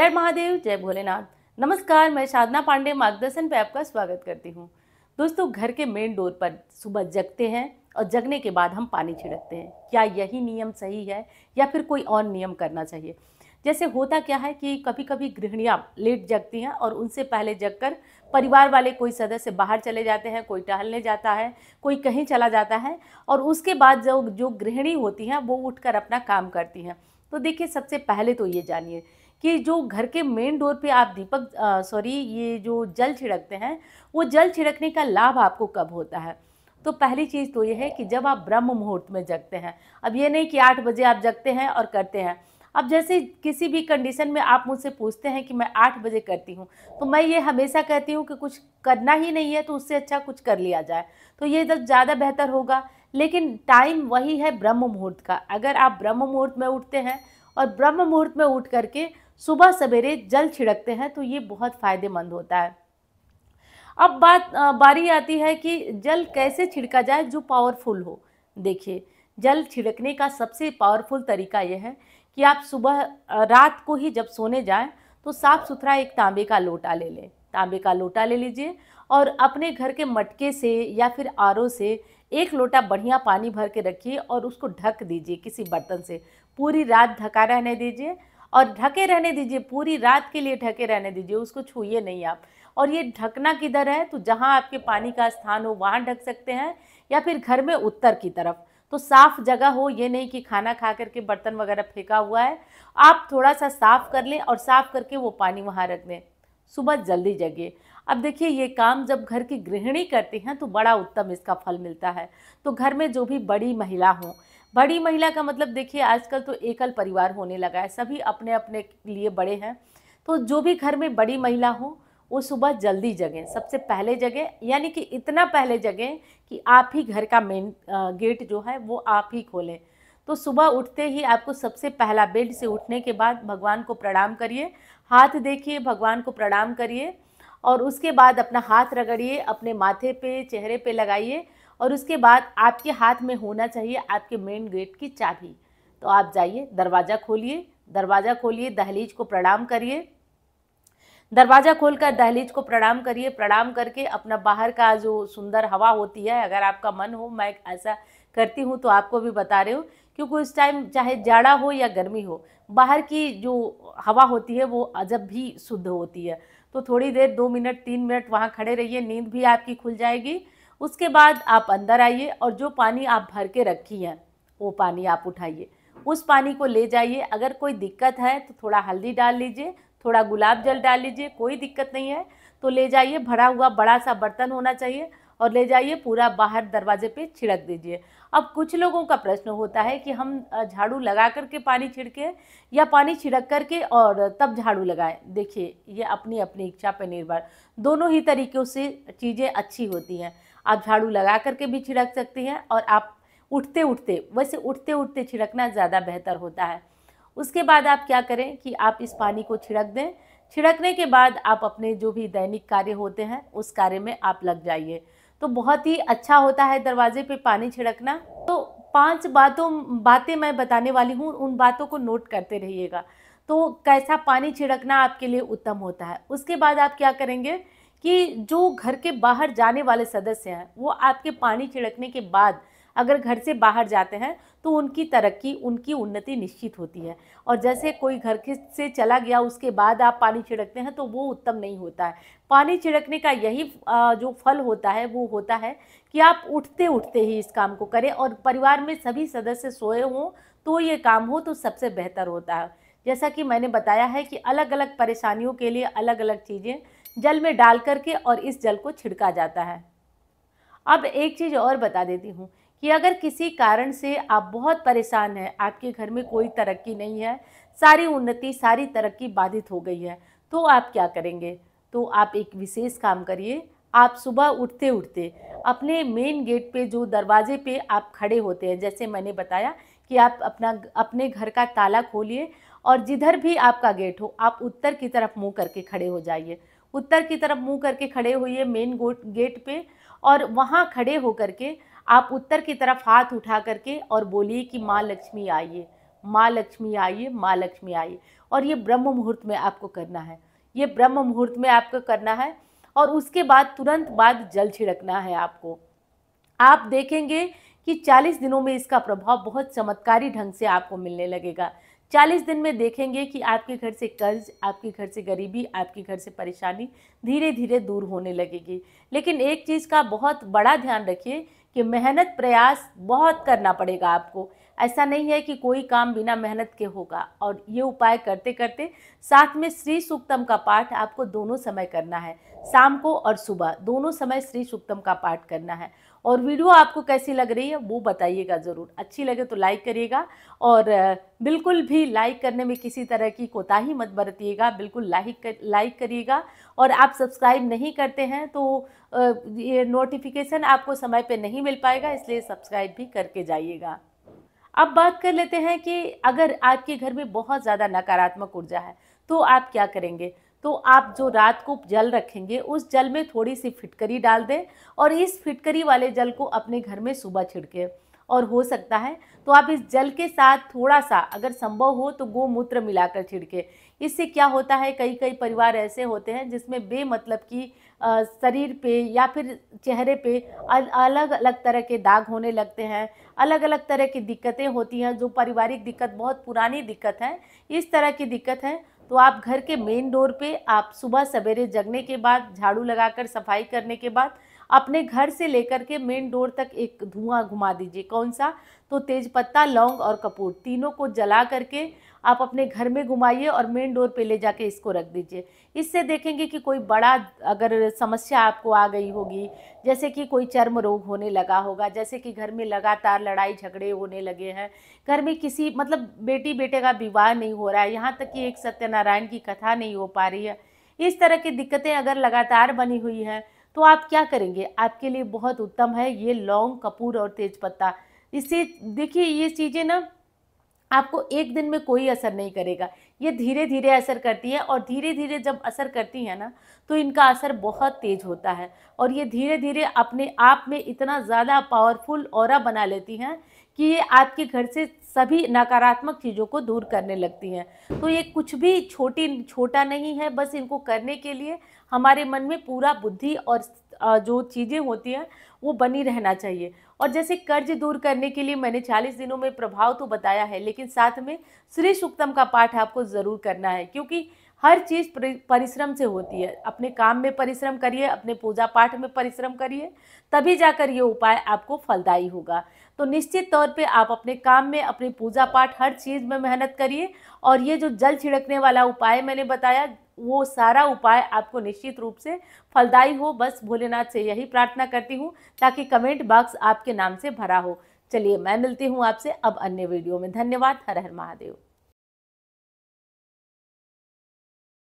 हर महादेव जय भोलेनाथ नमस्कार मैं साधना पांडे मार्गदर्शन पे आपका स्वागत करती हूँ दोस्तों घर के मेन डोर पर सुबह जगते हैं और जगने के बाद हम पानी छिड़कते हैं क्या यही नियम सही है या फिर कोई और नियम करना चाहिए जैसे होता क्या है कि कभी कभी गृहणियाँ लेट जगती हैं और उनसे पहले जगकर परिवार वाले कोई सदस्य बाहर चले जाते हैं कोई टहलने जाता है कोई कहीं चला जाता है और उसके बाद जो जो गृहिणी होती हैं वो उठकर अपना काम करती हैं तो देखिए सबसे पहले तो ये जानिए कि जो घर के मेन डोर पे आप दीपक सॉरी ये जो जल छिड़कते हैं वो जल छिड़कने का लाभ आपको कब होता है तो पहली चीज़ तो ये है कि जब आप ब्रह्म मुहूर्त में जगते हैं अब ये नहीं कि आठ बजे आप जगते हैं और करते हैं अब जैसे किसी भी कंडीशन में आप मुझसे पूछते हैं कि मैं आठ बजे करती हूँ तो मैं ये हमेशा कहती हूँ कि कुछ करना ही नहीं है तो उससे अच्छा कुछ कर लिया जाए तो ये जब ज़्यादा बेहतर होगा लेकिन टाइम वही है ब्रह्म मुहूर्त का अगर आप ब्रह्म मुहूर्त में उठते हैं और ब्रह्म मुहूर्त में उठ करके सुबह सवेरे जल छिड़कते हैं तो ये बहुत फ़ायदेमंद होता है अब बात बारी आती है कि जल कैसे छिड़का जाए जो पावरफुल हो देखिए जल छिड़कने का सबसे पावरफुल तरीका यह है कि आप सुबह रात को ही जब सोने जाएं तो साफ़ सुथरा एक तांबे का लोटा ले लें तांबे का लोटा ले लीजिए और अपने घर के मटके से या फिर आर से एक लोटा बढ़िया पानी भर के रखिए और उसको ढक दीजिए किसी बर्तन से पूरी रात ढका रहने दीजिए और ढके रहने दीजिए पूरी रात के लिए ढके रहने दीजिए उसको छूए नहीं आप और ये ढकना किधर है तो जहाँ आपके पानी का स्थान हो वहाँ ढक सकते हैं या फिर घर में उत्तर की तरफ तो साफ़ जगह हो ये नहीं कि खाना खा करके बर्तन वगैरह फेंका हुआ है आप थोड़ा सा साफ़ कर लें और साफ़ करके वो पानी वहाँ रख दें सुबह जल्दी जगिए अब देखिए ये काम जब घर की गृहिणी करती हैं तो बड़ा उत्तम इसका फल मिलता है तो घर में जो भी बड़ी महिला हों बड़ी महिला का मतलब देखिए आजकल तो एकल परिवार होने लगा है सभी अपने अपने लिए बड़े हैं तो जो भी घर में बड़ी महिला हो वो सुबह जल्दी जगें सबसे पहले जगें यानी कि इतना पहले जगें कि आप ही घर का मेन गेट जो है वो आप ही खोलें तो सुबह उठते ही आपको सबसे पहला बेड से उठने के बाद भगवान को प्रणाम करिए हाथ देखिए भगवान को प्रणाम करिए और उसके बाद अपना हाथ रगड़िए अपने माथे पे चेहरे पे लगाइए और उसके बाद आपके हाथ में होना चाहिए आपके मेन गेट की चाबी तो आप जाइए दरवाज़ा खोलिए दरवाज़ा खोलिए दहलीज को प्रणाम करिए दरवाज़ा खोलकर दहलीज को प्रणाम करिए प्रणाम करके अपना बाहर का जो सुंदर हवा होती है अगर आपका मन हो मैं ऐसा करती हूँ तो आपको भी बता रही हूँ क्योंकि उस टाइम चाहे जाड़ा हो या गर्मी हो बाहर की जो हवा होती है वो अजब भी शुद्ध होती है तो थोड़ी देर दो मिनट तीन मिनट वहाँ खड़े रहिए नींद भी आपकी खुल जाएगी उसके बाद आप अंदर आइए और जो पानी आप भर के रखी हैं वो पानी आप उठाइए उस पानी को ले जाइए अगर कोई दिक्कत है तो थोड़ा हल्दी डाल लीजिए थोड़ा गुलाब जल डाल लीजिए कोई दिक्कत नहीं है तो ले जाइए भरा हुआ बड़ा सा बर्तन होना चाहिए और ले जाइए पूरा बाहर दरवाजे पे छिड़क दीजिए अब कुछ लोगों का प्रश्न होता है कि हम झाड़ू लगा कर के पानी छिड़के या पानी छिड़क करके और तब झाड़ू लगाएं देखिए ये अपनी अपनी इच्छा पर निर्भर दोनों ही तरीक़ों से चीज़ें अच्छी होती हैं आप झाड़ू लगा करके भी छिड़क सकती हैं और आप उठते उठते वैसे उठते उठते छिड़कना ज़्यादा बेहतर होता है उसके बाद आप क्या करें कि आप इस पानी को छिड़क दें छिड़कने के बाद आप अपने जो भी दैनिक कार्य होते हैं उस कार्य में आप लग जाइए तो बहुत ही अच्छा होता है दरवाजे पे पानी छिड़कना तो पांच बातों बातें मैं बताने वाली हूँ उन बातों को नोट करते रहिएगा तो कैसा पानी छिड़कना आपके लिए उत्तम होता है उसके बाद आप क्या करेंगे कि जो घर के बाहर जाने वाले सदस्य हैं वो आपके पानी छिड़कने के बाद अगर घर से बाहर जाते हैं तो उनकी तरक्की उनकी उन्नति निश्चित होती है और जैसे कोई घर के से चला गया उसके बाद आप पानी छिड़कते हैं तो वो उत्तम नहीं होता है पानी छिड़कने का यही जो फल होता है वो होता है कि आप उठते उठते ही इस काम को करें और परिवार में सभी सदस्य सोए हों तो ये काम हो तो सबसे बेहतर होता है जैसा कि मैंने बताया है कि अलग अलग परेशानियों के लिए अलग अलग चीज़ें जल में डाल करके और इस जल को छिड़का जाता है अब एक चीज़ और बता देती हूँ कि अगर किसी कारण से आप बहुत परेशान हैं आपके घर में कोई तरक्की नहीं है सारी उन्नति सारी तरक्की बाधित हो गई है तो आप क्या करेंगे तो आप एक विशेष काम करिए आप सुबह उठते उठते अपने मेन गेट पे जो दरवाजे पे आप खड़े होते हैं जैसे मैंने बताया कि आप अपना अपने घर का ताला खोलिए और जिधर भी आपका गेट हो आप उत्तर की तरफ मुंह करके खड़े हो जाइए उत्तर की तरफ मुंह करके खड़े हुए मेन गेट पे और वहाँ खड़े होकर के आप उत्तर की तरफ हाथ उठा करके और बोलिए कि माँ लक्ष्मी आइए माँ लक्ष्मी आइए माँ लक्ष्मी आइए और ये ब्रह्म मुहूर्त में आपको करना है ये ब्रह्म मुहूर्त में आपको करना है और उसके बाद तुरंत बाद जल छिड़कना है आपको आप देखेंगे कि 40 दिनों में इसका प्रभाव बहुत चमत्कारी ढंग से आपको मिलने लगेगा चालीस दिन में देखेंगे कि आपके घर से कर्ज आपके घर से गरीबी आपके घर से परेशानी धीरे धीरे दूर होने लगेगी लेकिन एक चीज़ का बहुत बड़ा ध्यान रखिए कि मेहनत प्रयास बहुत करना पड़ेगा आपको ऐसा नहीं है कि कोई काम बिना मेहनत के होगा और ये उपाय करते करते साथ में श्री सूक्तम का पाठ आपको दोनों समय करना है शाम को और सुबह दोनों समय श्री सूक्तम का पाठ करना है और वीडियो आपको कैसी लग रही है वो बताइएगा ज़रूर अच्छी लगे तो लाइक करिएगा और बिल्कुल भी लाइक करने में किसी तरह की कोताही मत बरतिएगा बिल्कुल लाइक कर, लाइक करिएगा और आप सब्सक्राइब नहीं करते हैं तो ये नोटिफिकेशन आपको समय पे नहीं मिल पाएगा इसलिए सब्सक्राइब भी करके जाइएगा अब बात कर लेते हैं कि अगर आपके घर में बहुत ज़्यादा नकारात्मक ऊर्जा है तो आप क्या करेंगे तो आप जो रात को जल रखेंगे उस जल में थोड़ी सी फिटकरी डाल दें और इस फिटकरी वाले जल को अपने घर में सुबह छिड़के और हो सकता है तो आप इस जल के साथ थोड़ा सा अगर संभव हो तो गोमूत्र मिलाकर छिड़के इससे क्या होता है कई कई परिवार ऐसे होते हैं जिसमें बेमतलब की शरीर पे या फिर चेहरे पे अलग अलग तरह के दाग होने लगते हैं अलग अलग तरह की दिक्कतें होती हैं जो पारिवारिक दिक्कत बहुत पुरानी दिक्कत है इस तरह की दिक्कत है तो आप घर के मेन डोर पे आप सुबह सवेरे जगने के बाद झाड़ू लगाकर सफाई करने के बाद अपने घर से लेकर के मेन डोर तक एक धुआं घुमा दीजिए कौन सा तो तेज पत्ता लौंग और कपूर तीनों को जला करके आप अपने घर में घुमाइए और मेन डोर पे ले जाके इसको रख दीजिए इससे देखेंगे कि कोई बड़ा अगर समस्या आपको आ गई होगी जैसे कि कोई चर्म रोग होने लगा होगा जैसे कि घर में लगातार लड़ाई झगड़े होने लगे हैं घर में किसी मतलब बेटी बेटे का विवाह नहीं हो रहा है यहाँ तक कि एक सत्यनारायण की कथा नहीं हो पा रही है इस तरह की दिक्कतें अगर लगातार बनी हुई हैं तो आप क्या करेंगे आपके लिए बहुत उत्तम है ये लौंग कपूर और तेज़पत्ता इससे देखिए ये चीज़ें ना आपको एक दिन में कोई असर नहीं करेगा ये धीरे धीरे असर करती है और धीरे धीरे जब असर करती है ना तो इनका असर बहुत तेज़ होता है और ये धीरे धीरे अपने आप में इतना ज़्यादा पावरफुल और बना लेती हैं कि ये आपके घर से सभी नकारात्मक चीज़ों को दूर करने लगती हैं तो ये कुछ भी छोटी छोटा नहीं है बस इनको करने के लिए हमारे मन में पूरा बुद्धि और जो चीज़ें होती हैं वो बनी रहना चाहिए और जैसे कर्ज दूर करने के लिए मैंने 40 दिनों में प्रभाव तो बताया है लेकिन साथ में श्री सुक्तम का पाठ आपको ज़रूर करना है क्योंकि हर चीज़ परिश्रम से होती है अपने काम में परिश्रम करिए अपने पूजा पाठ में परिश्रम करिए तभी जाकर ये उपाय आपको फलदायी होगा तो निश्चित तौर पे आप अपने काम में अपनी पूजा पाठ हर चीज़ में मेहनत करिए और ये जो जल छिड़कने वाला उपाय मैंने बताया वो सारा उपाय आपको निश्चित रूप से फलदायी हो बस भोलेनाथ से यही प्रार्थना करती हूँ ताकि कमेंट बॉक्स आपके नाम से भरा हो चलिए मैं मिलती हूँ आपसे अब अन्य वीडियो में धन्यवाद हर हर महादेव